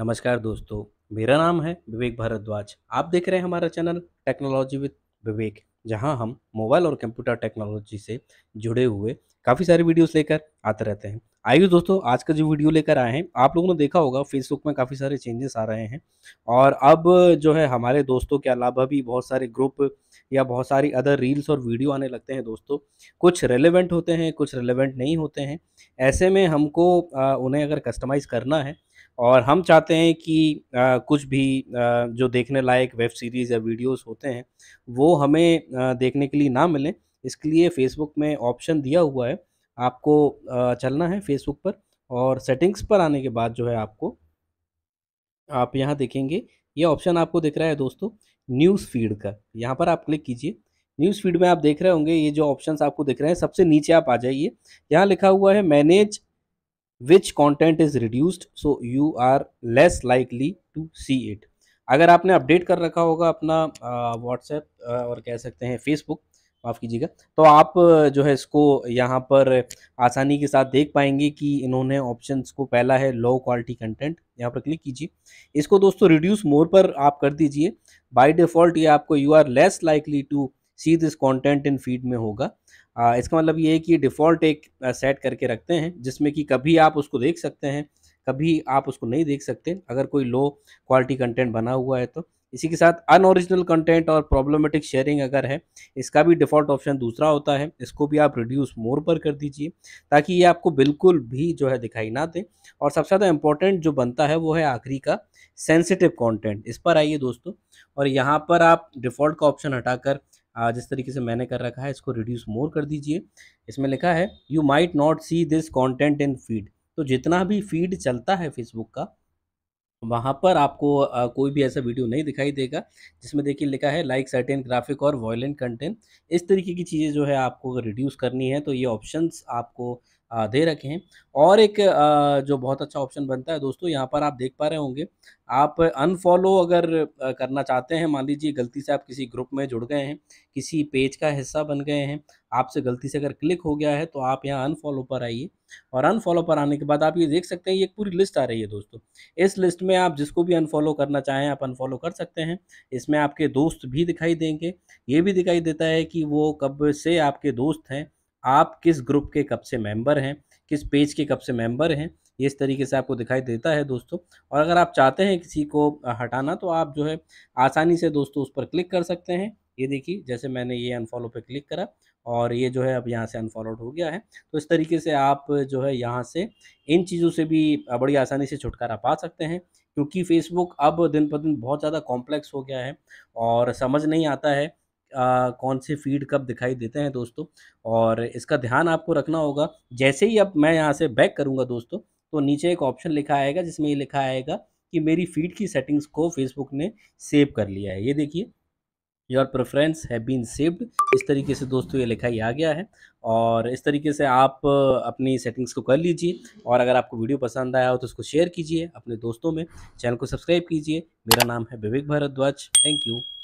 नमस्कार दोस्तों मेरा नाम है विवेक भारद्वाज आप देख रहे हैं हमारा चैनल टेक्नोलॉजी विद विवेक जहां हम मोबाइल और कंप्यूटर टेक्नोलॉजी से जुड़े हुए काफ़ी सारे वीडियोस लेकर आते रहते हैं आइए दोस्तों आज का जो वीडियो लेकर आए हैं आप लोगों ने देखा होगा फेसबुक में काफ़ी सारे चेंजेस आ रहे हैं और अब जो है हमारे दोस्तों के अलावा भी बहुत सारे ग्रुप या बहुत सारी अदर रील्स और वीडियो आने लगते हैं दोस्तों कुछ रेलेवेंट होते हैं कुछ रेलेवेंट नहीं होते हैं ऐसे में हमको उन्हें अगर कस्टमाइज़ करना है और हम चाहते हैं कि आ, कुछ भी आ, जो देखने लायक वेब सीरीज़ या वीडियोस होते हैं वो हमें आ, देखने के लिए ना मिलें इसके लिए फेसबुक में ऑप्शन दिया हुआ है आपको आ, चलना है फेसबुक पर और सेटिंग्स पर आने के बाद जो है आपको आप यहाँ देखेंगे ये ऑप्शन आपको दिख रहा है दोस्तों न्यूज़ फीड का यहाँ पर आप क्लिक कीजिए न्यूज़ फीड में आप देख रहे होंगे ये जो ऑप्शंस आपको दिख रहे हैं सबसे नीचे आप आ जाइए यहाँ लिखा हुआ है manage which content is reduced so you are less likely to see it अगर आपने अपडेट कर रखा होगा अपना व्हाट्सएप और कह सकते हैं फेसबुक माफ़ कीजिएगा तो आप जो है इसको यहाँ पर आसानी के साथ देख पाएंगे कि इन्होंने ऑप्शन को पहला है लो क्वालिटी कंटेंट यहाँ पर क्लिक कीजिए इसको दोस्तों रिड्यूस मोर पर आप कर दीजिए बाय डिफ़ॉल्ट ये आपको you are less likely to see this content in feed में होगा आ, इसका मतलब ये है कि डिफ़ॉल्ट एक सेट करके रखते हैं जिसमें कि कभी आप उसको देख सकते हैं कभी आप उसको नहीं देख सकते अगर कोई लो क्वालिटी कंटेंट बना हुआ है तो इसी के साथ अनओरिजिनल कंटेंट और प्रॉब्लमेटिक शेयरिंग अगर है इसका भी डिफ़ॉल्ट ऑप्शन दूसरा होता है इसको भी आप रिड्यूस मोर पर कर दीजिए ताकि ये आपको बिल्कुल भी जो है दिखाई ना दे और सबसे ज़्यादा इम्पॉर्टेंट जो बनता है वो है आखिरी का सेंसिटिव कंटेंट इस पर आइए दोस्तों और यहाँ पर आप डिफ़ॉल्ट का ऑप्शन हटाकर जिस तरीके से मैंने कर रखा है इसको रिड्यूस मोर कर दीजिए इसमें लिखा है you might not see this content in feed तो जितना भी फीड चलता है फेसबुक का वहाँ पर आपको आ, कोई भी ऐसा वीडियो नहीं दिखाई देगा जिसमें देखिए लिखा है लाइक सर्टेन ग्राफिक और वॉयलेंट कंटेंट इस तरीके की चीज़ें जो है आपको रिड्यूस करनी है तो ये ऑप्शंस आपको दे रखे हैं और एक जो बहुत अच्छा ऑप्शन बनता है दोस्तों यहाँ पर आप देख पा रहे होंगे आप अनफॉलो अगर करना चाहते हैं मान लीजिए गलती से आप किसी ग्रुप में जुड़ गए हैं किसी पेज का हिस्सा बन गए हैं आपसे गलती से अगर क्लिक हो गया है तो आप यहाँ अनफॉलो पर आइए और अनफॉलो पर आने के बाद आप ये देख सकते हैं ये पूरी लिस्ट आ रही है दोस्तों इस लिस्ट में आप जिसको भी अनफॉलो करना चाहें आप अनफॉलो कर सकते हैं इसमें आपके दोस्त भी दिखाई देंगे ये भी दिखाई देता है कि वो कब से आपके दोस्त हैं आप किस ग्रुप के कब से मेंबर हैं किस पेज के कब से मेंबर हैं ये इस तरीके से आपको दिखाई देता है दोस्तों और अगर आप चाहते हैं किसी को हटाना तो आप जो है आसानी से दोस्तों उस पर क्लिक कर सकते हैं ये देखिए जैसे मैंने ये अनफॉलो पर क्लिक करा और ये जो है अब यहाँ से अनफॉलोड हो गया है तो इस तरीके से आप जो है यहाँ से इन चीज़ों से भी बड़ी आसानी से छुटकारा पा सकते हैं क्योंकि फेसबुक अब दिन पर दिन बहुत ज़्यादा कॉम्प्लेक्स हो गया है और समझ नहीं आता है आ, कौन से फीड कब दिखाई देते हैं दोस्तों और इसका ध्यान आपको रखना होगा जैसे ही अब मैं यहाँ से बैक करूँगा दोस्तों तो नीचे एक ऑप्शन लिखा आएगा जिसमें ये लिखा आएगा कि मेरी फीड की सेटिंग्स को फेसबुक ने सेव कर लिया है ये देखिए your preference have been saved इस तरीके से दोस्तों ये लिखा ही आ गया है और इस तरीके से आप अपनी सेटिंग्स को कर लीजिए और अगर आपको वीडियो पसंद आया हो तो उसको शेयर कीजिए अपने दोस्तों में चैनल को सब्सक्राइब कीजिए मेरा नाम है विवेक भारद्वाज थैंक यू